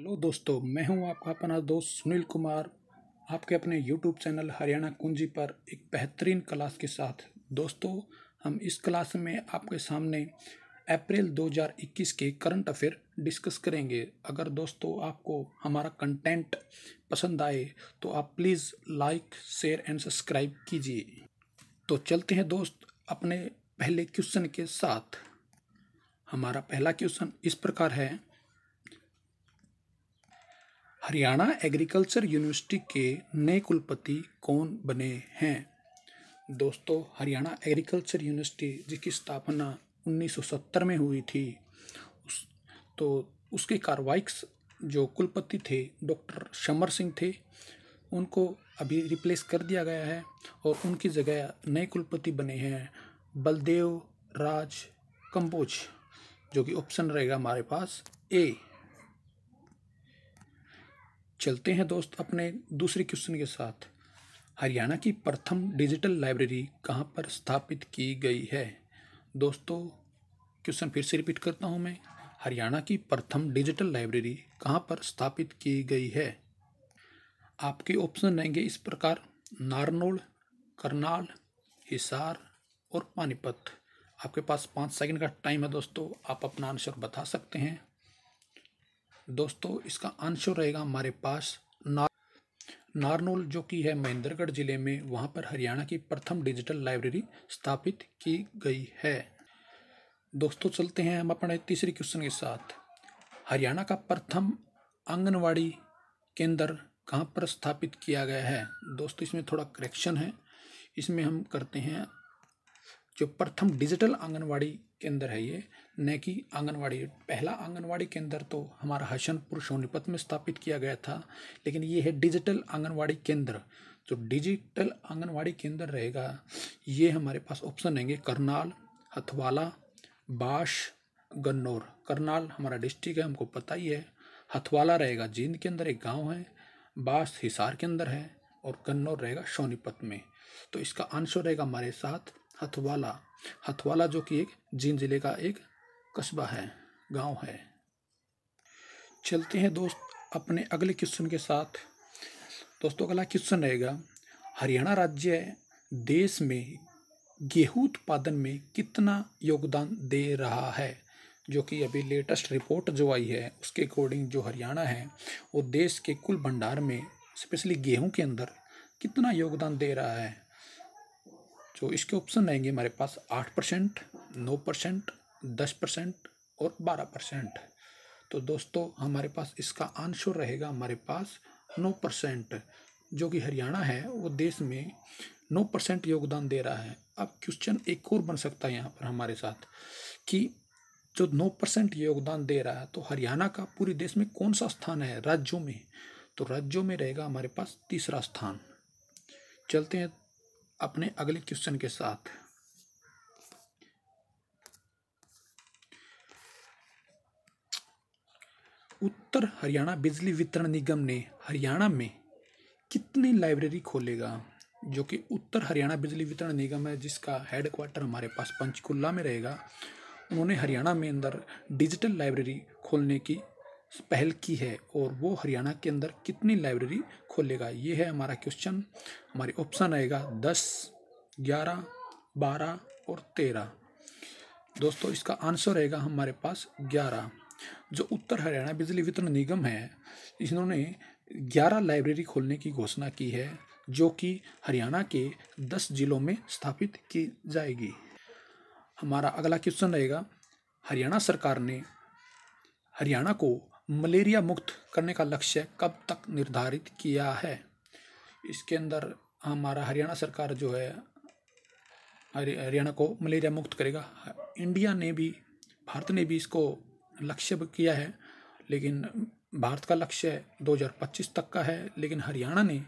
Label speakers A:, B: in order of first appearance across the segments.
A: hello दोस्तों मैं हूं आपका अपना दोस्त सुनील कुमार आपके अपने यूट्यूब चैनल हरियाणा कुंजी पर एक बेहतरीन क्लास के साथ दोस्तों हम इस क्लास में आपके सामने अप्रैल 2021 के करंट अफेयर डिस्कस करेंगे अगर दोस्तों आपको हमारा कंटेंट पसंद आए तो आप please like share and subscribe कीजिए तो चलते हैं दोस्त अपने पहले क्वेश्चन के साथ हमारा पहला क्वेश्चन इस प्रकार है हरियाणा एग्रीकल्चर यूनिवर्सिटी के नए कुलपति कौन बने हैं दोस्तों हरियाणा एग्रीकल्चर यूनिवर्सिटी जिसकी स्थापना 1970 में हुई थी उस तो उसके कार्रवाई जो कुलपति थे डॉक्टर शमर सिंह थे उनको अभी रिप्लेस कर दिया गया है और उनकी जगह नए कुलपति बने हैं बलदेव राज कंबोज जो कि ऑप्शन रहेगा हमारे पास ए चलते हैं दोस्त अपने दूसरे क्वेश्चन के साथ हरियाणा की प्रथम डिजिटल लाइब्रेरी कहाँ पर स्थापित की गई है दोस्तों क्वेश्चन फिर से रिपीट करता हूँ मैं हरियाणा की प्रथम डिजिटल लाइब्रेरी कहाँ पर स्थापित की गई है आपके ऑप्शन रहेंगे इस प्रकार नारनोल करनाल हिसार और पानीपत आपके पास पाँच सेकंड का टाइम है दोस्तों आप अपना आंसर बता सकते हैं दोस्तों इसका आंसर रहेगा हमारे पास नार नारनोल जो कि है महेंद्रगढ़ जिले में वहाँ पर हरियाणा की प्रथम डिजिटल लाइब्रेरी स्थापित की गई है दोस्तों चलते हैं हम अपने तीसरे क्वेश्चन के साथ हरियाणा का प्रथम आंगनवाड़ी केंद्र कहाँ पर स्थापित किया गया है दोस्तों इसमें थोड़ा करेक्शन है इसमें हम करते हैं जो प्रथम डिजिटल आंगनवाड़ी केंद्र है ये ने की आंगनवाड़ी पहला आंगनवाड़ी केंद्र तो हमारा हसनपुर सोनीपत में स्थापित किया गया था लेकिन ये है डिजिटल आंगनवाड़ी केंद्र जो तो डिजिटल आंगनवाड़ी केंद्र रहेगा ये हमारे पास ऑप्शन रहेंगे करनाल हथवाला बाश गन्नौर करनाल हमारा डिस्ट्रिक्ट है हमको पता ही है हथवाला रहेगा जींद के अंदर एक गांव है बाश हिसार के अंदर है और गन्नौर रहेगा सोनीपत में तो इसका आंसर रहेगा हमारे साथ हथवाला हथवाला जो कि एक जींद जिले का एक कस्बा है गांव है चलते हैं दोस्त अपने अगले क्वेश्चन के साथ दोस्तों अगला क्वेश्चन रहेगा हरियाणा राज्य देश में गेहूं उत्पादन में कितना योगदान दे रहा है जो कि अभी लेटेस्ट रिपोर्ट जो आई है उसके अकॉर्डिंग जो हरियाणा है वो देश के कुल भंडार में स्पेशली गेहूं के अंदर कितना योगदान दे रहा है तो इसके ऑप्शन रहेंगे हमारे पास आठ परसेंट नौ परसेंट दस परसेंट और बारह परसेंट तो दोस्तों हमारे पास इसका आंसर रहेगा हमारे पास नौ परसेंट जो कि हरियाणा है वो देश में नौ परसेंट योगदान दे रहा है अब क्वेश्चन एक और बन सकता है यहाँ पर हमारे साथ कि जो नौ परसेंट योगदान दे रहा है तो हरियाणा का पूरे देश में कौन सा स्थान है राज्यों में तो राज्यों में रहेगा हमारे पास तीसरा स्थान चलते हैं अपने अगले क्वेश्चन के साथ उत्तर हरियाणा बिजली वितरण निगम ने हरियाणा में कितनी लाइब्रेरी खोलेगा जो कि उत्तर हरियाणा बिजली वितरण निगम है जिसका हेड क्वार्टर हमारे पास पंचकुला में रहेगा उन्होंने हरियाणा में अंदर डिजिटल लाइब्रेरी खोलने की पहल की है और वो हरियाणा के अंदर कितनी लाइब्रेरी खोलेगा ये है हमारा क्वेश्चन हमारे ऑप्शन आएगा दस ग्यारह बारह और तेरह दोस्तों इसका आंसर रहेगा हमारे पास ग्यारह जो उत्तर हरियाणा बिजली वितरण निगम है इन्होंने 11 लाइब्रेरी खोलने की घोषणा की है जो कि हरियाणा के 10 जिलों में स्थापित की जाएगी हमारा अगला क्वेश्चन रहेगा हरियाणा सरकार ने हरियाणा को मलेरिया मुक्त करने का लक्ष्य कब तक निर्धारित किया है इसके अंदर हमारा हरियाणा सरकार जो है हरियाणा को मलेरिया मुक्त करेगा इंडिया ने भी भारत ने भी इसको लक्ष्य किया है लेकिन भारत का लक्ष्य 2025 तक का है लेकिन हरियाणा ने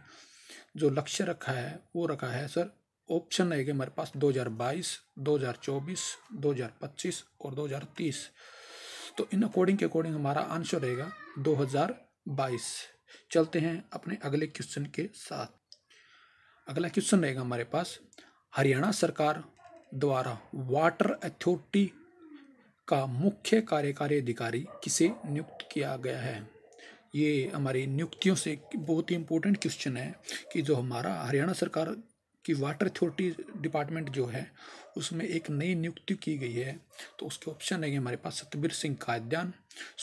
A: जो लक्ष्य रखा है वो रखा है सर ऑप्शन रहेगा हमारे पास 2022, 2024, 2025 और 2030 तो इन अकॉर्डिंग के अकॉर्डिंग हमारा आंसर रहेगा 2022 चलते हैं अपने अगले क्वेश्चन के साथ अगला क्वेश्चन रहेगा हमारे पास हरियाणा सरकार द्वारा वाटर अथॉरिटी का मुख्य कार्यकारी अधिकारी किसे नियुक्त किया गया है ये हमारी नियुक्तियों से बहुत ही इम्पोर्टेंट क्वेश्चन है कि जो हमारा हरियाणा सरकार की वाटर अथॉरिटी डिपार्टमेंट जो है उसमें एक नई नियुक्ति की गई है तो उसके ऑप्शन है हमारे पास सतबीर सिंह काद्यान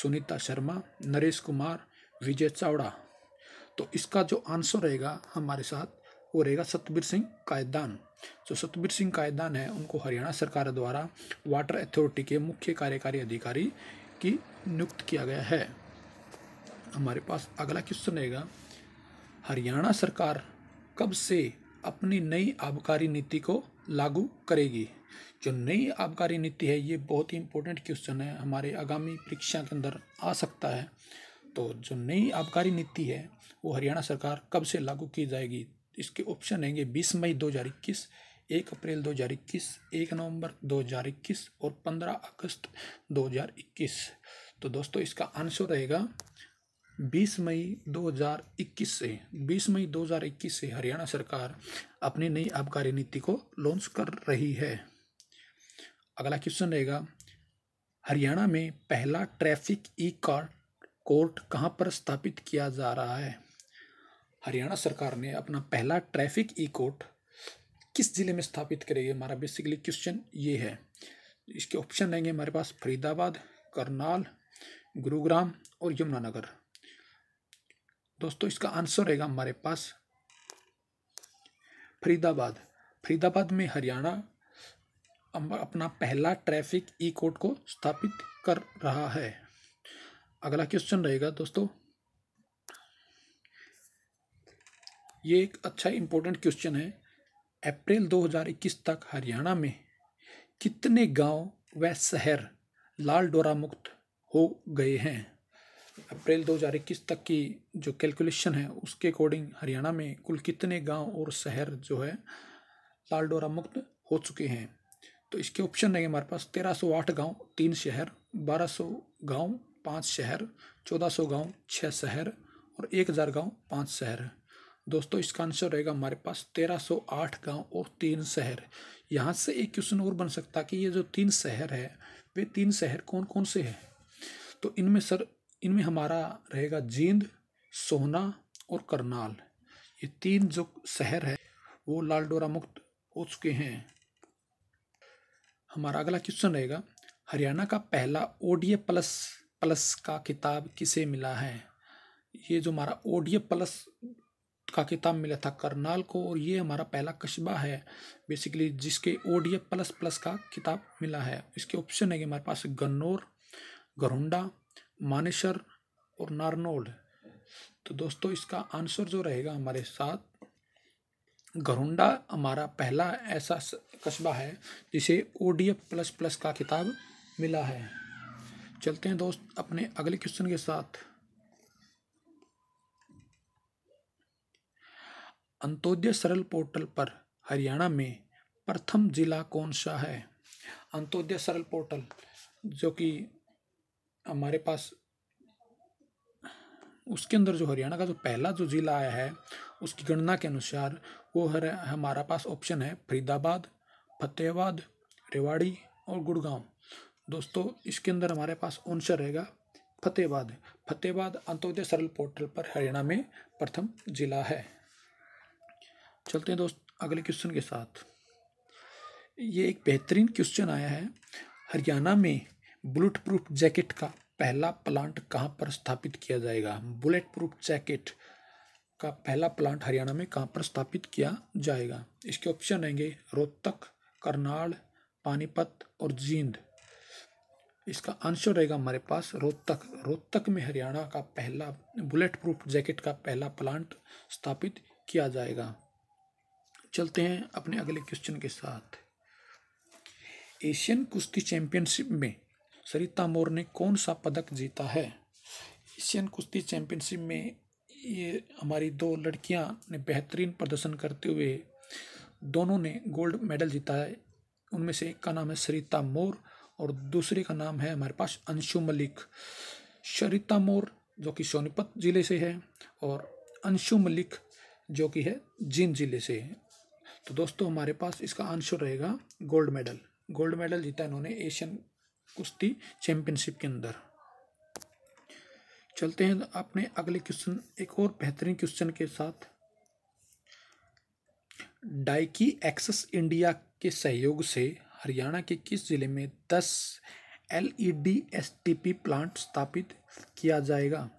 A: सुनीता शर्मा नरेश कुमार विजय चावड़ा तो इसका जो आंसर रहेगा हमारे साथ वो रहेगा सतबीर सिंह कायदान जो तो सतबीर सिंह कायदान है उनको हरियाणा सरकार द्वारा वाटर अथॉरिटी के मुख्य कार्यकारी अधिकारी की नियुक्त किया गया है हमारे पास अगला क्वेश्चन रहेगा हरियाणा सरकार कब से अपनी नई आबकारी नीति को लागू करेगी जो नई आबकारी नीति है ये बहुत ही इंपॉर्टेंट क्वेश्चन है हमारे आगामी परीक्षा के अंदर आ सकता है तो जो नई आबकारी नीति है वो हरियाणा सरकार कब से लागू की जाएगी इसके ऑप्शन रहेंगे बीस मई दो हज़ार इक्कीस एक अप्रैल दो हज़ार इक्कीस एक नवंबर दो हज़ार इक्कीस और पंद्रह अगस्त दो हज़ार इक्कीस तो दोस्तों इसका आंसर रहेगा बीस मई दो हजार इक्कीस से बीस मई दो हजार इक्कीस से हरियाणा सरकार अपनी नई आबकारी नीति को लॉन्च कर रही है अगला क्वेश्चन रहेगा हरियाणा में पहला ट्रैफिक ई कार्ट कोर्ट कहाँ पर स्थापित किया जा रहा है हरियाणा सरकार ने अपना पहला ट्रैफिक ई कोर्ट किस ज़िले में स्थापित करेगी हमारा बेसिकली क्वेश्चन ये है इसके ऑप्शन रहेंगे हमारे पास फरीदाबाद करनाल गुरुग्राम और यमुनानगर दोस्तों इसका आंसर रहेगा हमारे पास फरीदाबाद फरीदाबाद में हरियाणा अपना पहला ट्रैफिक ई कोर्ट को स्थापित कर रहा है अगला क्वेश्चन रहेगा दोस्तों ये एक अच्छा इम्पोर्टेंट क्वेश्चन है अप्रैल 2021 तक हरियाणा में कितने गांव व शहर लाल डोरा मुक्त हो गए हैं अप्रैल 2021 तक की जो कैलकुलेशन है उसके अकॉर्डिंग हरियाणा में कुल कितने गांव और शहर जो है लाल डोरा मुक्त हो चुके हैं तो इसके ऑप्शन है हमारे पास तेरह सौ आठ गाँव तीन शहर बारह सौ गाँव पाँच शहर चौदह सौ गाँव छः शहर और एक हज़ार गाँव पाँच शहर दोस्तों इसका आंसर रहेगा हमारे पास 1308 गांव और तीन शहर यहाँ से एक क्वेश्चन और बन सकता कि ये जो तीन शहर है वे तीन शहर कौन कौन से हैं तो इनमें सर इनमें हमारा रहेगा जींद सोना और करनाल ये तीन जो शहर है वो लाल डोरा मुक्त हो चुके हैं हमारा अगला क्वेश्चन रहेगा हरियाणा का पहला ओडीए प्लस प्लस का किताब किसे मिला है ये जो हमारा ओडीए प्लस का किताब मिला था करनाल को और ये हमारा पहला कस्बा है बेसिकली जिसके ओ डी प्लस प्लस का किताब मिला है इसके ऑप्शन है हमारे पास गन्नौर गरुंडा मानेसर और नारनोल तो दोस्तों इसका आंसर जो रहेगा हमारे साथ गरुंडा हमारा पहला ऐसा कस्बा है जिसे ओ प्लस प्लस का किताब मिला है चलते हैं दोस्त अपने अगले क्वेश्चन के साथ अंत्योदय सरल पोर्टल पर हरियाणा में प्रथम ज़िला कौन सा है अंत्योदय सरल पोर्टल जो कि हमारे पास उसके अंदर जो हरियाणा का जो पहला जो ज़िला आया है उसकी गणना के अनुसार वो हर हमारा पास ऑप्शन है फरीदाबाद फतेहाबाद रेवाड़ी और गुड़गांव दोस्तों इसके अंदर हमारे पास आंसर रहेगा फतेहाबाद फतेहाबाद अंत्योदय सरल पोर्टल पर हरियाणा में प्रथम ज़िला है चलते हैं दोस्त अगले क्वेश्चन के साथ ये एक बेहतरीन क्वेश्चन आया है हरियाणा में बुलेट प्रूफ जैकेट का पहला प्लांट कहाँ पर स्थापित किया जाएगा बुलेट प्रूफ जैकेट का पहला प्लांट हरियाणा में कहाँ पर स्थापित किया जाएगा इसके ऑप्शन आएंगे रोहतक करनाल पानीपत और जींद इसका आंसर रहेगा हमारे पास रोहतक रोहतक में हरियाणा का पहला बुलेट प्रूफ जैकेट का पहला प्लांट स्थापित किया जाएगा चलते हैं अपने अगले क्वेश्चन के साथ एशियन कुश्ती चैंपियनशिप में सरिता मोर ने कौन सा पदक जीता है एशियन कुश्ती चैंपियनशिप में ये हमारी दो लड़कियां ने बेहतरीन प्रदर्शन करते हुए दोनों ने गोल्ड मेडल जीता है उनमें से एक का नाम है सरिता मोर और दूसरे का नाम है हमारे पास अंशु मलिक सरिता मोर जो कि सोनीपत ज़िले से है और अंशु मलिक जो कि है जींद ज़िले से है तो दोस्तों हमारे पास इसका आंसर रहेगा गोल्ड मेडल गोल्ड मेडल जीता इन्होंने एशियन कुश्ती चैंपियनशिप के अंदर चलते हैं अपने अगले क्वेश्चन एक और बेहतरीन क्वेश्चन के साथ डाइकी एक्सेस इंडिया के सहयोग से हरियाणा के किस जिले में 10 L E D S T P plant स्थापित किया जाएगा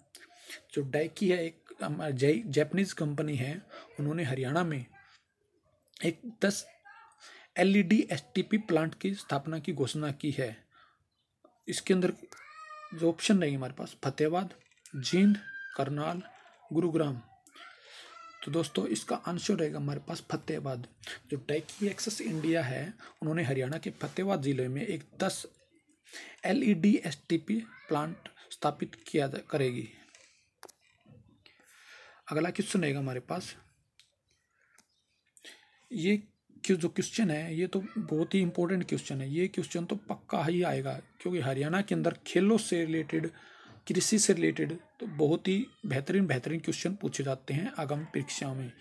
A: जो डाइकी है एक जैपनीज़ कंपनी है उन्होंने हरियाणा में एक दस L E D S T P plant की स्थापना की घोषणा की है इसके अंदर जो ऑप्शन रहेगी हमारे पास फतेहबाद जींद करनाल गुरुग्राम तो दोस्तों इसका आंसर रहेगा हमारे पास फतेहबाद जो टैकी एक्सेस इंडिया है उन्होंने हरियाणा के फतेहबाद ज़िले में एक दस L E D S T P plant स्थापित किया करेगी अगला क्वेश्चन रहेगा हमारे पास ये जो क्वेश्चन है ये तो बहुत ही इंपॉर्टेंट क्वेश्चन है ये क्वेश्चन तो पक्का ही आएगा क्योंकि हरियाणा के अंदर खेलों से रिलेटेड कृषि से रिलेटेड तो बहुत ही बेहतरीन बेहतरीन क्वेश्चन पूछे जाते हैं आगामी परीक्षाओं में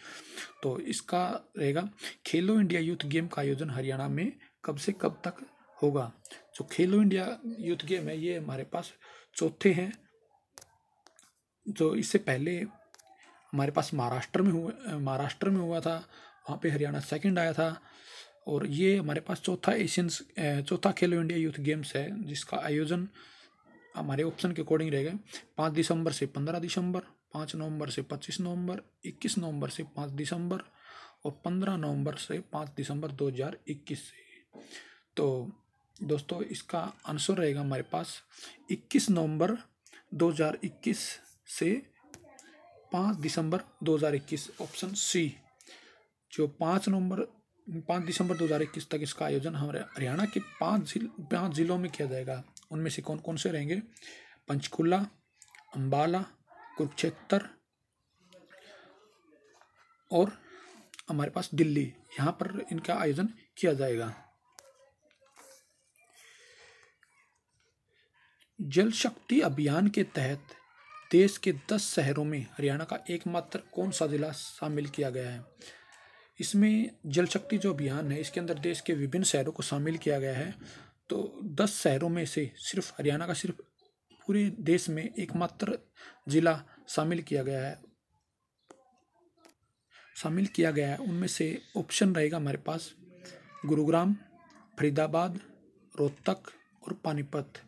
A: तो इसका रहेगा खेलो इंडिया यूथ गेम का आयोजन हरियाणा में कब से कब तक होगा जो खेलो इंडिया यूथ गेम है ये हमारे पास चौथे हैं जो इससे पहले हमारे पास महाराष्ट्र में हुआ महाराष्ट्र में हुआ था वहाँ पे हरियाणा सेकंड आया था और ये हमारे पास चौथा एशियंस चौथा खेलो इंडिया यूथ गेम्स है जिसका आयोजन हमारे ऑप्शन के अकॉर्डिंग रहेगा पाँच दिसंबर से पंद्रह दिसंबर पाँच नवंबर से पच्चीस नवंबर इक्कीस नवंबर से पाँच दिसंबर और पंद्रह नवंबर से पाँच दिसंबर दो हज़ार इक्कीस से तो दोस्तों इसका आंसर रहेगा हमारे पास इक्कीस नवंबर दो हज़ार इक्कीस से पाँच दिसंबर दो हज़ार इक्कीस ऑप्शन सी जो पाँच नवंबर पाँच दिसंबर 2021 तक इसका आयोजन हमारे हरियाणा के पाँच जिल पाँच ज़िलों में किया जाएगा उनमें से कौन कौन से रहेंगे पंचकुला अम्बाला कुरुक्षेत्र और हमारे पास दिल्ली यहाँ पर इनका आयोजन किया जाएगा जल शक्ति अभियान के तहत देश के दस शहरों में हरियाणा का एकमात्र कौन सा ज़िला शामिल किया गया है इसमें जल शक्ति जो अभियान है इसके अंदर देश के विभिन्न शहरों को शामिल किया गया है तो दस शहरों में से सिर्फ हरियाणा का सिर्फ पूरे देश में एकमात्र ज़िला शामिल किया गया है शामिल किया गया है उनमें से ऑप्शन रहेगा हमारे पास गुरुग्राम फरीदाबाद रोहतक और पानीपत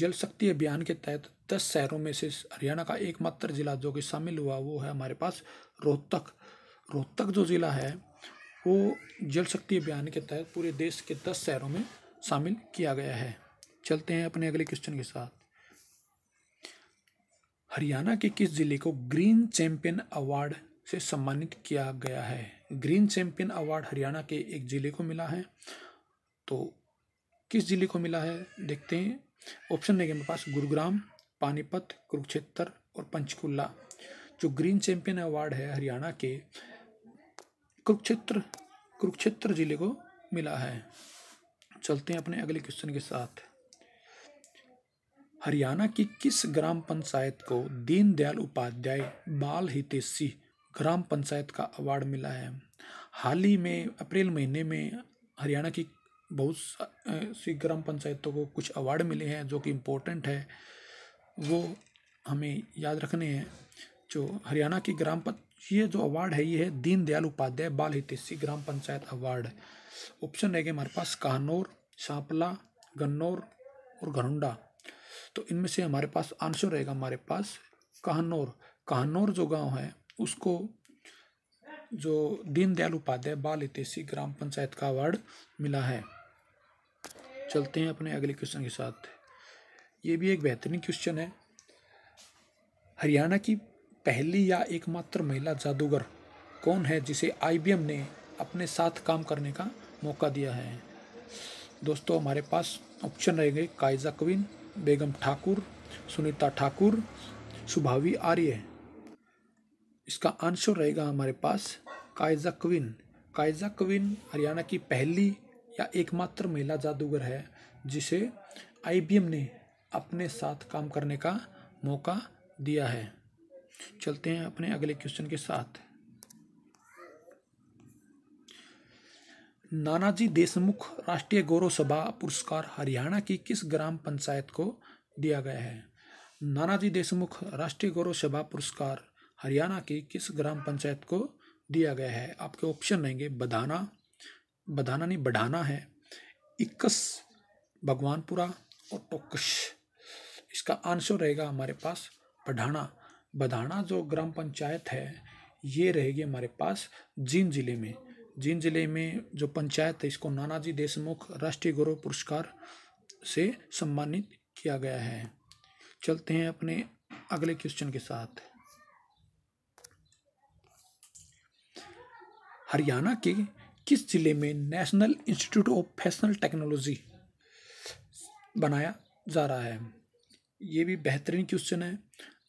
A: जल शक्ति अभियान के तहत दस शहरों में से हरियाणा का एकमात्र ज़िला जो कि शामिल हुआ वो है हमारे पास रोहतक रोहतक जो ज़िला है वो जल शक्ति अभियान के तहत पूरे देश के दस शहरों में शामिल किया गया है चलते हैं अपने अगले क्वेश्चन के साथ हरियाणा के किस ज़िले को ग्रीन चैंपियन अवार्ड से सम्मानित किया गया है ग्रीन चैंपियन अवार्ड हरियाणा के एक ज़िले को मिला है तो किस ज़िले को मिला है देखते हैं ऑप्शन है मेरे पास गुरुग्राम पानीपत कुरुक्षेत्र और पंचकुला जो ग्रीन चैंपियन अवार्ड है हरियाणा के कुरुक्षेत्र कुरुक्षेत्र जिले को मिला है चलते हैं अपने अगले क्वेश्चन के साथ हरियाणा की किस ग्राम पंचायत को दीनदयाल उपाध्याय बाल हितेशी ग्राम पंचायत का अवार्ड मिला है हाल ही में अप्रैल महीने में हरियाणा की बहुत सी ग्राम पंचायतों को कुछ अवार्ड मिले हैं जो कि इम्पोर्टेंट है वो हमें याद रखने हैं जो हरियाणा की ग्राम ये जो अवार्ड है ये है दीनदयाल उपाध्याय बाल हितेशी ग्राम पंचायत अवार्ड है ऑप्शन रहेगा हमारे पास कहनौर सांपला गन्नौर और घरुंडा तो इनमें से हमारे पास आंसर रहेगा हमारे पास कहनौर कहनौर जो गांव है उसको जो दीनदयाल उपाध्याय बाल हितेशी ग्राम पंचायत का अवार्ड मिला है चलते हैं अपने अगले क्वेश्चन के साथ ये भी एक बेहतरीन क्वेश्चन है हरियाणा की पहली या एकमात्र महिला जादूगर कौन है जिसे आई ने अपने साथ काम करने का मौका दिया है दोस्तों हमारे पास ऑप्शन रहेंगे कायजा कविन बेगम ठाकुर सुनीता ठाकुर सुभावी आर्य इसका आंसर रहेगा हमारे पास कायजा कविन कायजा कविन हरियाणा की पहली या एकमात्र महिला जादूगर है जिसे आई ने अपने साथ काम करने का मौका दिया है चलते हैं अपने अगले क्वेश्चन के साथ नानाजी देशमुख राष्ट्रीय गौरव सभा पुरस्कार हरियाणा की किस ग्राम पंचायत को दिया गया है नानाजी देशमुख राष्ट्रीय गौरव सभा पुरस्कार हरियाणा की किस ग्राम पंचायत को दिया गया है आपके ऑप्शन रहेंगे बधाना बधाना नहीं बढ़ाना है इक्कस भगवानपुरा और टोकश इसका आंसर रहेगा हमारे पास बढ़ाना बधाना जो ग्राम पंचायत है ये रहेगी हमारे पास जींद जिले में जींद जिले में जो पंचायत है इसको नानाजी देशमुख राष्ट्रीय गौरव पुरस्कार से सम्मानित किया गया है चलते हैं अपने अगले क्वेश्चन के साथ हरियाणा के किस जिले में national institute of fashional technology बनाया जा रहा है ये भी बेहतरीन क्वेश्चन है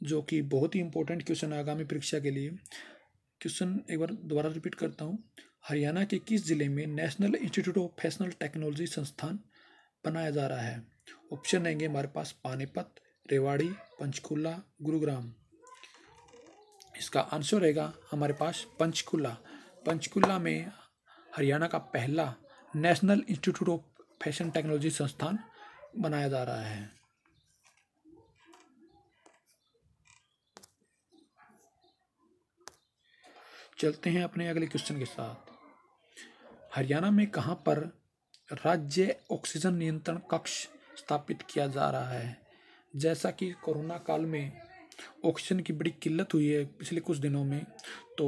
A: जो कि बहुत ही इंपॉर्टेंट क्वेश्चन है आगामी परीक्षा के लिए क्वेश्चन एक बार दोबारा रिपीट करता हूँ हरियाणा के किस ज़िले में national institute of fashional technology संस्थान बनाया जा रहा है ऑप्शन रहेंगे हमारे पास पानीपत रेवाड़ी पंचकूला गुरुग्राम इसका आंसर रहेगा हमारे पास पंचकूला पंचकूला में हरियाणा का पहला national institute of fashion technology संस्थान बनाया जा रहा है चलते हैं अपने अगले क्वेश्चन के साथ हरियाणा में कहाँ पर राज्य ऑक्सीजन नियंत्रण कक्ष स्थापित किया जा रहा है जैसा कि कोरोना काल में ऑक्सीजन की बड़ी किल्लत हुई है पिछले कुछ दिनों में तो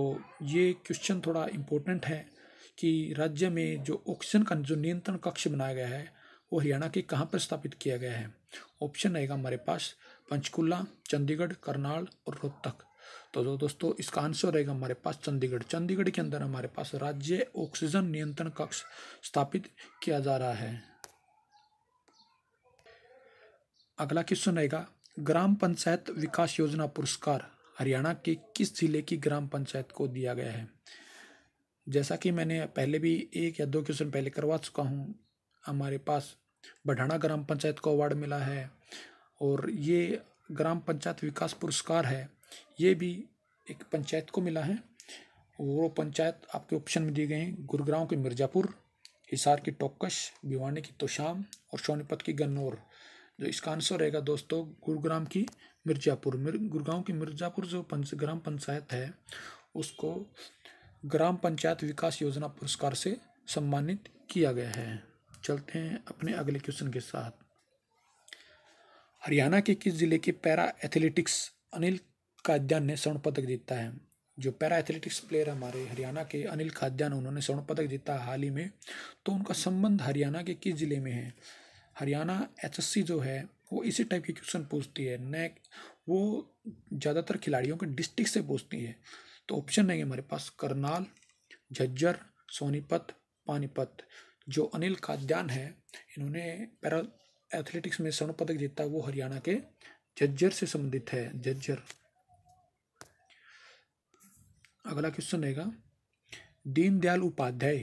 A: ये क्वेश्चन थोड़ा इम्पोर्टेंट है कि राज्य में जो ऑक्सीजन का जो नियंत्रण कक्ष बनाया गया है वो हरियाणा के कहाँ पर स्थापित किया गया है ऑप्शन रहेगा हमारे पास पंचकूला चंडीगढ़ करनाल और रोहतक तो जो दोस्तों इसका आंसर रहेगा हमारे पास चंडीगढ़ चंडीगढ़ के अंदर हमारे पास राज्य ऑक्सीजन नियंत्रण कक्ष स्थापित किया जा रहा है अगला क्वेश्चन रहेगा ग्राम पंचायत विकास योजना पुरस्कार हरियाणा के किस जिले की ग्राम पंचायत को दिया गया है जैसा कि मैंने पहले भी एक या दो क्वेश्चन पहले करवा चुका हूँ हमारे पास बढ़ाना ग्राम पंचायत को अवार्ड मिला है और ये ग्राम पंचायत विकास पुरस्कार है ये भी एक पंचायत को मिला है वो पंचायत आपके ऑप्शन में दिए गए हैं गुरुग्राव के मिर्ज़ापुर हिसार की टोकश भिवानी की तोशाम और सोनीपत की गन्नौर जो इसका आंसर रहेगा दोस्तों गुरुग्राम की मिर्ज़ापुर मिर गुरुग्राम की मिर्ज़ापुर जो पंच ग्राम पंचायत है उसको ग्राम पंचायत विकास योजना पुरस्कार से सम्मानित किया गया है चलते हैं अपने अगले क्वेश्चन के साथ हरियाणा के किस जिले के पैरा एथलेटिक्स अनिल खाद्यान ने स्वर्ण पदक जीता है जो पैरा एथलेटिक्स प्लेयर हमारे हरियाणा के अनिल खाद्यान उन्होंने स्वर्ण पदक जीता हाल ही में तो उनका संबंध हरियाणा के किस ज़िले में है हरियाणा एचएससी जो है वो इसी टाइप के क्वेश्चन पूछती है नैक वो ज़्यादातर खिलाड़ियों के डिस्ट्रिक्ट से पूछती है तो ऑप्शन नहीं है हमारे पास करनाल झज्जर सोनीपत पानीपत जो अनिल खाद्यान है इन्होंने पैरा एथलेटिक्स में स्वर्ण पदक जीता वो हरियाणा के झज्जर से संबंधित है झज्जर अगला क्वेश्चन रहेगा दीनदयाल उपाध्याय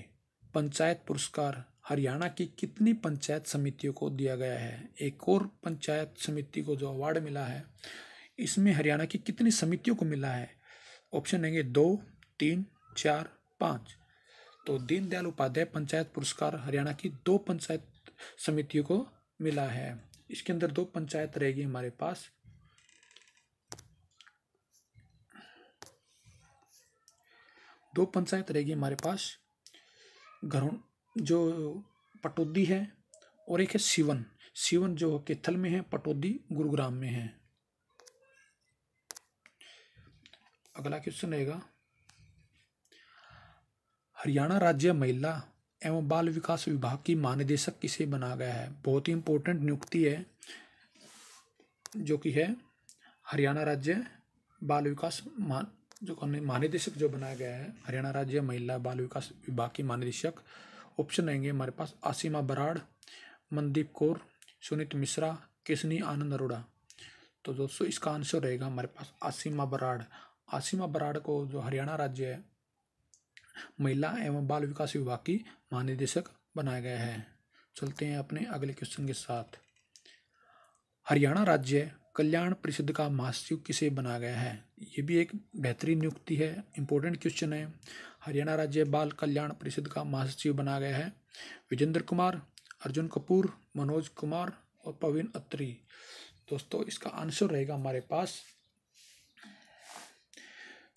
A: पंचायत पुरस्कार हरियाणा की कितनी पंचायत समितियों को दिया गया है एक और पंचायत समिति को जो अवार्ड मिला है इसमें हरियाणा की कितनी समितियों को मिला है ऑप्शन रहेंगे दो तीन चार पाँच तो दीनदयाल उपाध्याय पंचायत पुरस्कार हरियाणा की दो पंचायत समितियों को मिला है इसके अंदर दो पंचायत रहेगी हमारे पास दो पंचायत रहेगी हमारे पास घरों जो पटौदी है और एक है सिवन सिवन जो केथल में है पटौदी गुरुग्राम में है अगला क्वेश्चन रहेगा हरियाणा राज्य महिला एवं बाल विकास विभाग की महानिदेशक किसे बना गया है बहुत ही इंपॉर्टेंट नियुक्ति है जो कि है हरियाणा राज्य बाल विकास जो महानिदेशक जो बनाया गया है हरियाणा राज्य महिला बाल विकास विभाग की महानिदेशक ऑप्शन रहेंगे हमारे पास आसिमा बराड़ मनदीप कौर सुनीत मिश्रा किसनी आनंद अरोड़ा तो दोस्तों इसका आंसर रहेगा हमारे पास आसिमा बराड़ आसिमा बराड़ को जो हरियाणा राज्य है महिला एवं बाल विकास विभाग की महानिदेशक बनाया गया है चलते हैं अपने अगले क्वेश्चन के साथ हरियाणा राज्य कल्याण परिषद का महासचिव किसे बनाया गया है ये भी एक बेहतरीन नियुक्ति है इंपॉर्टेंट क्वेश्चन है हरियाणा राज्य बाल कल्याण परिषद का महासचिव बनाया गया है विजेंद्र कुमार अर्जुन कपूर मनोज कुमार और पवीन अत्री दोस्तों इसका आंसर रहेगा हमारे पास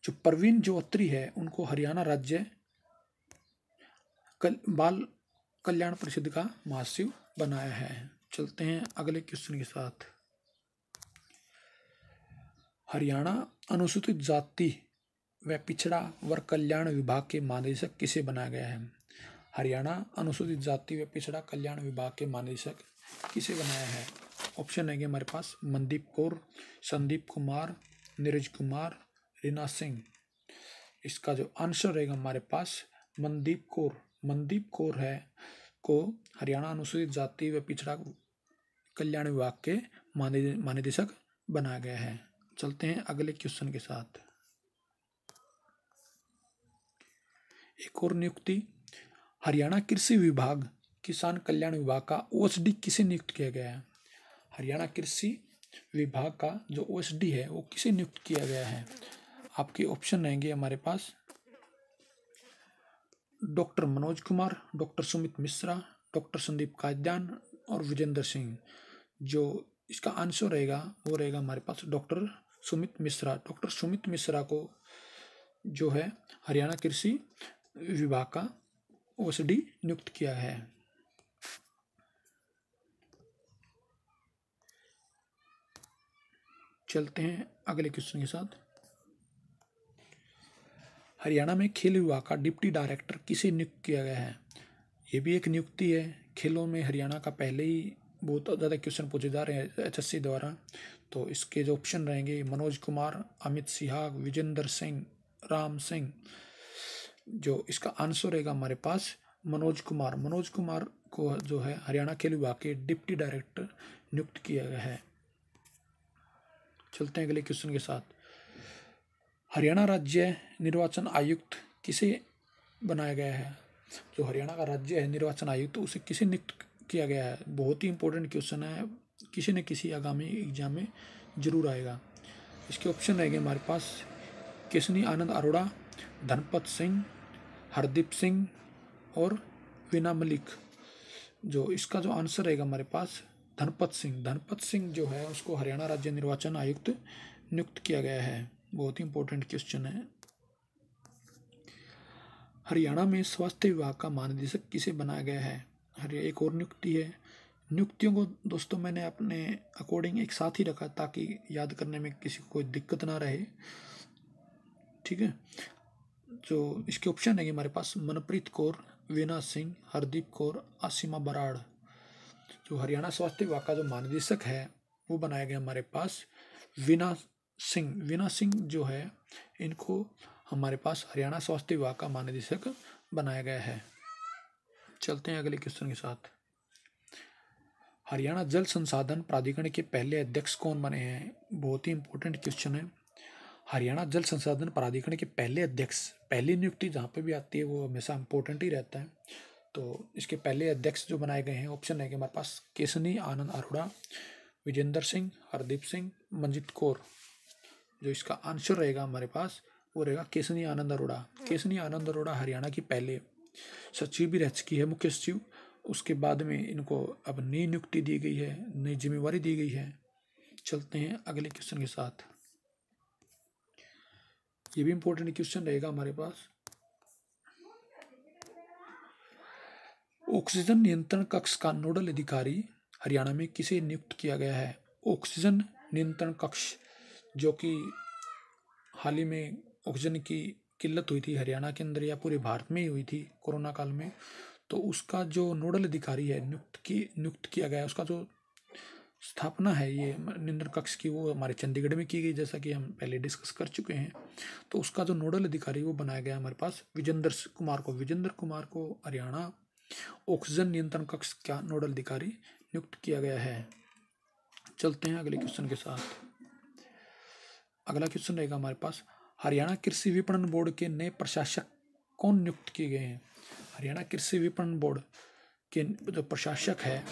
A: जो प्रवीण जो अत्री है उनको हरियाणा राज्य कल बाल कल्याण परिषद का महासचिव बनाया है चलते हैं अगले क्वेश्चन के साथ हरियाणा अनुसूचित जाति व पिछड़ा वर्ग कल्याण विभाग के महानिदेशक किसे बनाया गया है हरियाणा अनुसूचित जाति व पिछड़ा कल्याण विभाग के महानिदेशक किसे बनाया है ऑप्शन है हमारे पास मनदीप कौर संदीप कुमार नीरज कुमार रीना सिंह इसका जो आंसर रहेगा हमारे पास मनदीप कौर मनदीप कौर है को हरियाणा अनुसूचित जाति व पिछड़ा कल्याण विभाग के महानिदेशक बनाया गया है चलते हैं अगले क्वेश्चन के साथ एक और नियुक्ति हरियाणा कृषि विभाग किसान कल्याण विभाग का ओ किसे नियुक्त किया गया है हरियाणा कृषि विभाग का जो ओ है वो किसे नियुक्त किया गया है आपके ऑप्शन रहेंगे हमारे पास doctor Manoj Kumar doctor Sumit Mishra doctor Sandeep Kadyan और विजेंद्र सिंह जो इसका आंसर रहेगा वो रहेगा हमारे पास डॉक्टर सुमित मिश्रा डॉक्टर सुमित मिश्रा को जो है हरियाणा कृषि विभाग का ओसडी नियुक्त किया है चलते हैं अगले क्वेश्चन के साथ हरियाणा में खेल विभाग का डिप्टी डायरेक्टर किसे नियुक्त किया गया है ये भी एक नियुक्ति है खेलों में हरियाणा का पहले ही बहुत ज़्यादा क्वेश्चन पूछे जा रहे हैं एच द्वारा तो इसके जो ऑप्शन रहेंगे मनोज कुमार अमित सिहाग विजेंद्र सिंह राम सिंह जो इसका आंसर रहेगा हमारे पास मनोज कुमार मनोज कुमार को जो है हरियाणा खेल विभाग के डिप्टी डायरेक्टर नियुक्त किया गया है चलते हैं अगले क्वेश्चन के साथ हरियाणा राज्य निर्वाचन आयुक्त किसे बनाया गया है जो हरियाणा का राज्य है निर्वाचन आयुक्त तो उसे किसे नियुक्त किया गया है बहुत ही इंपॉर्टेंट क्वेश्चन है किसी न किसी आगामी एग्जाम में ज़रूर आएगा इसके ऑप्शन रहेंगे हमारे पास किशनी आनंद अरोड़ा धनपत सिंह हरदीप सिंह और वीना मलिक जो इसका जो आंसर रहेगा हमारे पास धनपत सिंह धनपत सिंह जो है उसको हरियाणा राज्य निर्वाचन आयुक्त नियुक्त किया गया है बहुत ही इंपॉर्टेंट क्वेश्चन है हरियाणा में स्वास्थ्य विभाग का महानिदेशक किसे बनाया गया है हरिया एक और नियुक्ति है नियुक्तियों को दोस्तों मैंने अपने अकॉर्डिंग एक साथ ही रखा ताकि याद करने में किसी को कोई दिक्कत ना रहे ठीक है जो इसके ऑप्शन है हमारे पास मनप्रीत कौर वीना सिंह हरदीप कौर आसिमा बराड़ जो हरियाणा स्वास्थ्य विभाग का जो महानिदेशक है वो बनाया गया हमारे पास वीना सिंह वीना सिंह जो है इनको हमारे पास हरियाणा स्वास्थ्य विभाग का महानिदेशक बनाया गया है चलते हैं अगले क्वेश्चन के साथ हरियाणा जल संसाधन प्राधिकरण के पहले अध्यक्ष कौन बने हैं बहुत ही इंपॉर्टेंट क्वेश्चन है हरियाणा जल संसाधन प्राधिकरण के पहले अध्यक्ष पहली नियुक्ति जहाँ पे भी आती है वो हमेशा इंपॉर्टेंट ही रहता है तो इसके पहले अध्यक्ष जो बनाए गए हैं ऑप्शन है कि हमारे पास केसनी आनंद अरोड़ा विजेंद्र सिंह हरदीप सिंह मंजित कौर जो इसका आंसर रहेगा हमारे पास वो रहेगा केसनी आनंद अरोड़ा केसनी आनंद अरोड़ा हरियाणा की पहले सचिव भी रह चुकी है मुख्य सचिव उसके बाद में इनको अब नई नियुक्ति दी गई है नई जिम्मेवारी दी गई है चलते हैं अगले क्वेश्चन के साथ ये भी इम्पोर्टेंट क्वेश्चन रहेगा हमारे पास ऑक्सीजन नियंत्रण कक्ष का नोडल अधिकारी हरियाणा में किसे नियुक्त किया गया है ऑक्सीजन नियंत्रण कक्ष जो कि हाल ही में ऑक्सीजन की किल्लत हुई थी हरियाणा के अंदर या पूरे भारत में ही हुई थी कोरोना काल में तो उसका जो नोडल अधिकारी है नियुक्त की नियुक्त किया गया उसका जो स्थापना है ये नियंत्रण कक्ष की वो हमारे चंडीगढ़ में की गई जैसा कि हम पहले डिस्कस कर चुके हैं तो उसका जो नोडल अधिकारी वो बनाया गया हमारे पास विजेंद्र कुमार को विजेंद्र कुमार को हरियाणा ऑक्सीजन नियंत्रण कक्ष का नोडल अधिकारी नियुक्त किया गया है चलते हैं अगले क्वेश्चन के साथ अगला क्वेश्चन रहेगा हमारे पास हरियाणा कृषि विपणन बोर्ड के नए प्रशासक कौन नियुक्त किए गए हैं हरियाणा कृषि विपणन बोर्ड के जो प्रशासक है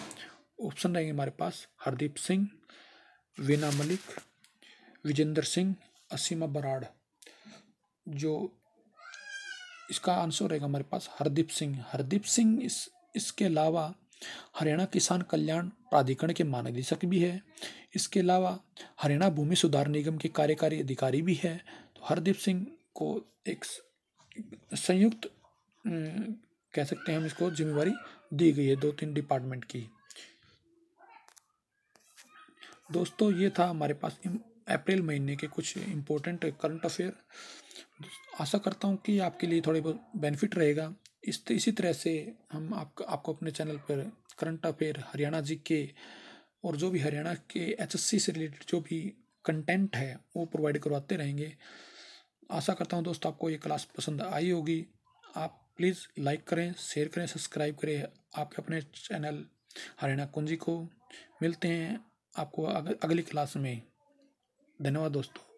A: ऑप्शन रहेंगे हमारे पास हरदीप सिंह वीना मलिक विजेंद्र सिंह असीमा बराड़ जो इसका आंसर रहेगा हमारे पास हरदीप सिंह हरदीप सिंह इस इसके अलावा हरियाणा किसान कल्याण प्राधिकरण के महानिदेशक भी है इसके अलावा हरियाणा भूमि सुधार निगम के कार्यकारी अधिकारी भी है तो हरदीप सिंह को एक संयुक्त कह सकते हैं हम इसको जिम्मेवारी दी गई है दो तीन डिपार्टमेंट की दोस्तों ये था हमारे पास अप्रैल महीने के कुछ इम्पोर्टेंट करंट अफेयर आशा करता हूँ कि आपके लिए थोड़े बहुत बेनिफिट रहेगा इस इसी तरह से हम आपको आपको अपने चैनल पर करंट अफेयर हरियाणा जी के और जो भी हरियाणा के एचएससी से रिलेटेड जो भी कंटेंट है वो प्रोवाइड करवाते रहेंगे आशा करता हूँ दोस्तों आपको ये क्लास पसंद आई होगी आप प्लीज़ लाइक करें शेयर करें सब्सक्राइब करें आपके अपने चैनल हरियाणा कुंजी को मिलते हैं आपको अगली क्लास में धन्यवाद दोस्तों